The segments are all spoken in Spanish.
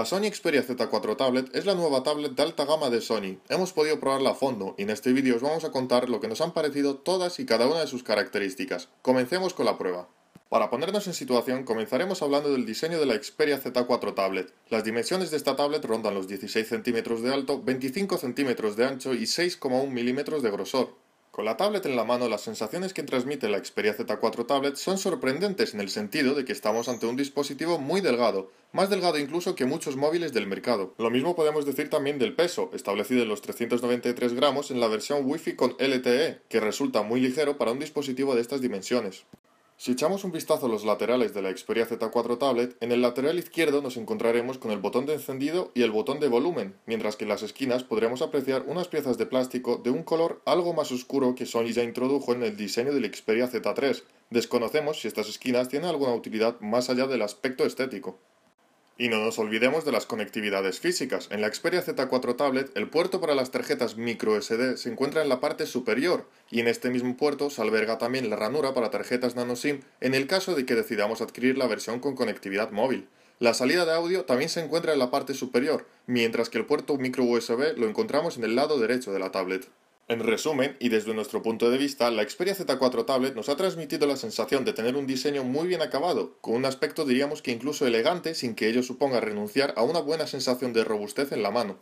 La Sony Xperia Z4 Tablet es la nueva tablet de alta gama de Sony. Hemos podido probarla a fondo y en este vídeo os vamos a contar lo que nos han parecido todas y cada una de sus características. Comencemos con la prueba. Para ponernos en situación, comenzaremos hablando del diseño de la Xperia Z4 Tablet. Las dimensiones de esta tablet rondan los 16 centímetros de alto, 25 centímetros de ancho y 6,1 mm de grosor. Con la tablet en la mano, las sensaciones que transmite la Xperia Z4 tablet son sorprendentes en el sentido de que estamos ante un dispositivo muy delgado, más delgado incluso que muchos móviles del mercado. Lo mismo podemos decir también del peso, establecido en los 393 gramos en la versión Wi-Fi con LTE, que resulta muy ligero para un dispositivo de estas dimensiones. Si echamos un vistazo a los laterales de la Xperia Z4 Tablet, en el lateral izquierdo nos encontraremos con el botón de encendido y el botón de volumen, mientras que en las esquinas podremos apreciar unas piezas de plástico de un color algo más oscuro que Sony ya introdujo en el diseño del Xperia Z3. Desconocemos si estas esquinas tienen alguna utilidad más allá del aspecto estético. Y no nos olvidemos de las conectividades físicas. En la Xperia Z4 Tablet, el puerto para las tarjetas microSD se encuentra en la parte superior y en este mismo puerto se alberga también la ranura para tarjetas nanoSIM en el caso de que decidamos adquirir la versión con conectividad móvil. La salida de audio también se encuentra en la parte superior, mientras que el puerto micro lo encontramos en el lado derecho de la tablet. En resumen, y desde nuestro punto de vista, la Xperia Z4 Tablet nos ha transmitido la sensación de tener un diseño muy bien acabado, con un aspecto diríamos que incluso elegante sin que ello suponga renunciar a una buena sensación de robustez en la mano.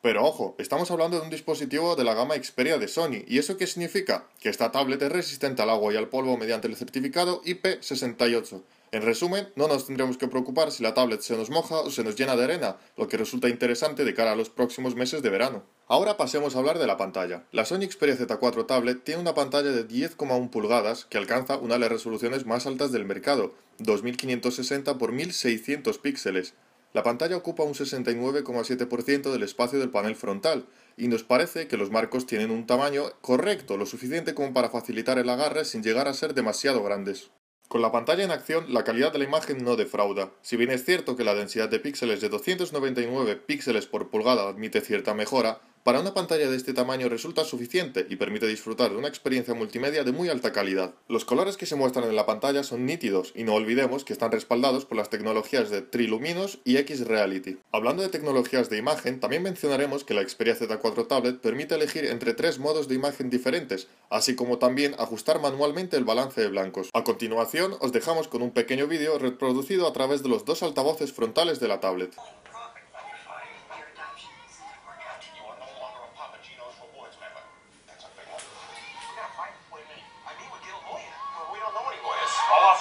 Pero ojo, estamos hablando de un dispositivo de la gama Xperia de Sony, ¿y eso qué significa? Que esta tablet es resistente al agua y al polvo mediante el certificado IP68, en resumen, no nos tendremos que preocupar si la tablet se nos moja o se nos llena de arena, lo que resulta interesante de cara a los próximos meses de verano. Ahora pasemos a hablar de la pantalla. La Sony Xperia Z4 Tablet tiene una pantalla de 10,1 pulgadas que alcanza una de las resoluciones más altas del mercado, 2560 x 1600 píxeles. La pantalla ocupa un 69,7% del espacio del panel frontal, y nos parece que los marcos tienen un tamaño correcto, lo suficiente como para facilitar el agarre sin llegar a ser demasiado grandes. Con la pantalla en acción, la calidad de la imagen no defrauda. Si bien es cierto que la densidad de píxeles de 299 píxeles por pulgada admite cierta mejora, para una pantalla de este tamaño resulta suficiente y permite disfrutar de una experiencia multimedia de muy alta calidad. Los colores que se muestran en la pantalla son nítidos y no olvidemos que están respaldados por las tecnologías de Triluminos y X-Reality. Hablando de tecnologías de imagen, también mencionaremos que la Xperia Z4 Tablet permite elegir entre tres modos de imagen diferentes, así como también ajustar manualmente el balance de blancos. A continuación, os dejamos con un pequeño vídeo reproducido a través de los dos altavoces frontales de la tablet. a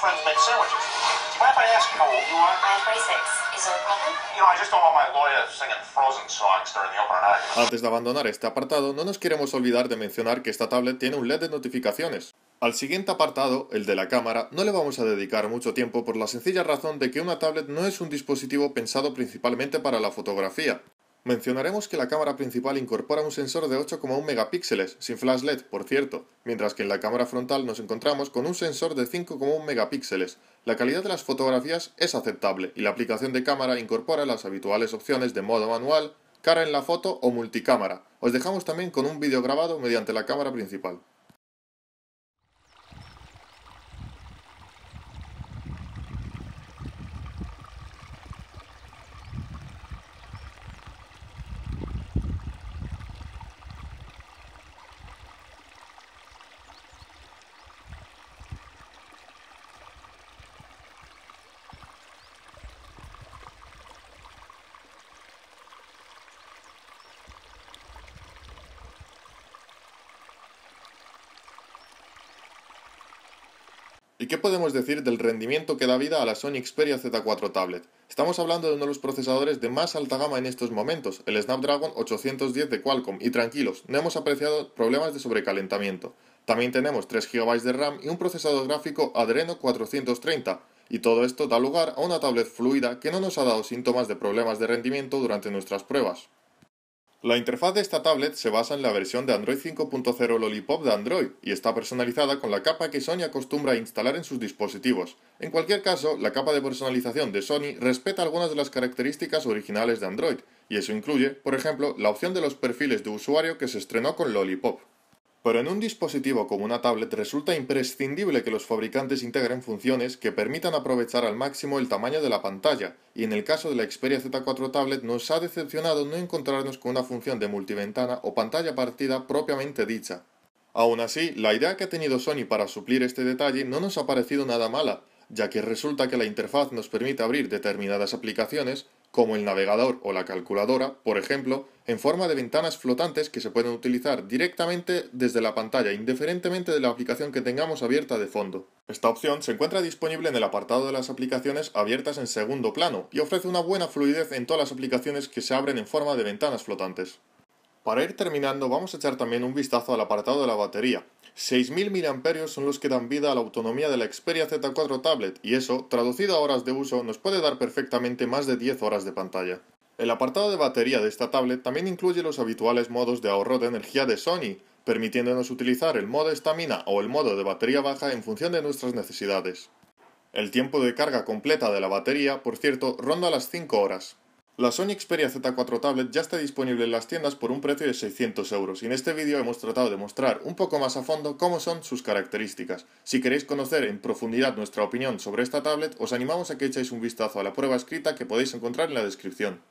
Antes de abandonar este apartado, no nos queremos olvidar de mencionar que esta tablet tiene un LED de notificaciones. Al siguiente apartado, el de la cámara, no le vamos a dedicar mucho tiempo por la sencilla razón de que una tablet no es un dispositivo pensado principalmente para la fotografía. Mencionaremos que la cámara principal incorpora un sensor de 8,1 megapíxeles, sin flash LED, por cierto, mientras que en la cámara frontal nos encontramos con un sensor de 5,1 megapíxeles. La calidad de las fotografías es aceptable y la aplicación de cámara incorpora las habituales opciones de modo manual, cara en la foto o multicámara. Os dejamos también con un vídeo grabado mediante la cámara principal. ¿Y qué podemos decir del rendimiento que da vida a la Sony Xperia Z4 Tablet? Estamos hablando de uno de los procesadores de más alta gama en estos momentos, el Snapdragon 810 de Qualcomm, y tranquilos, no hemos apreciado problemas de sobrecalentamiento. También tenemos 3 GB de RAM y un procesador gráfico Adreno 430, y todo esto da lugar a una tablet fluida que no nos ha dado síntomas de problemas de rendimiento durante nuestras pruebas. La interfaz de esta tablet se basa en la versión de Android 5.0 Lollipop de Android y está personalizada con la capa que Sony acostumbra a instalar en sus dispositivos. En cualquier caso, la capa de personalización de Sony respeta algunas de las características originales de Android, y eso incluye, por ejemplo, la opción de los perfiles de usuario que se estrenó con Lollipop. Pero en un dispositivo como una tablet resulta imprescindible que los fabricantes integren funciones que permitan aprovechar al máximo el tamaño de la pantalla, y en el caso de la Xperia Z4 Tablet nos ha decepcionado no encontrarnos con una función de multiventana o pantalla partida propiamente dicha. Aún así, la idea que ha tenido Sony para suplir este detalle no nos ha parecido nada mala, ya que resulta que la interfaz nos permite abrir determinadas aplicaciones como el navegador o la calculadora, por ejemplo, en forma de ventanas flotantes que se pueden utilizar directamente desde la pantalla, indiferentemente de la aplicación que tengamos abierta de fondo. Esta opción se encuentra disponible en el apartado de las aplicaciones abiertas en segundo plano y ofrece una buena fluidez en todas las aplicaciones que se abren en forma de ventanas flotantes. Para ir terminando, vamos a echar también un vistazo al apartado de la batería. 6.000 mAh son los que dan vida a la autonomía de la Xperia Z4 Tablet y eso, traducido a horas de uso, nos puede dar perfectamente más de 10 horas de pantalla. El apartado de batería de esta tablet también incluye los habituales modos de ahorro de energía de Sony, permitiéndonos utilizar el modo estamina o el modo de batería baja en función de nuestras necesidades. El tiempo de carga completa de la batería, por cierto, ronda las 5 horas, la Sony Xperia Z4 Tablet ya está disponible en las tiendas por un precio de 600 euros y en este vídeo hemos tratado de mostrar un poco más a fondo cómo son sus características. Si queréis conocer en profundidad nuestra opinión sobre esta tablet, os animamos a que echéis un vistazo a la prueba escrita que podéis encontrar en la descripción.